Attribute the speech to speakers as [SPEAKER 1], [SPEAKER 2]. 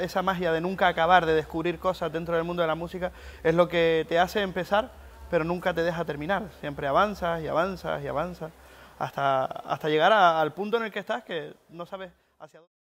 [SPEAKER 1] esa magia de nunca acabar, de descubrir cosas dentro del mundo de la música, es lo que te hace empezar, pero nunca te deja terminar. Siempre avanzas y avanzas y avanzas hasta, hasta llegar al punto en el que estás que no sabes hacia dónde.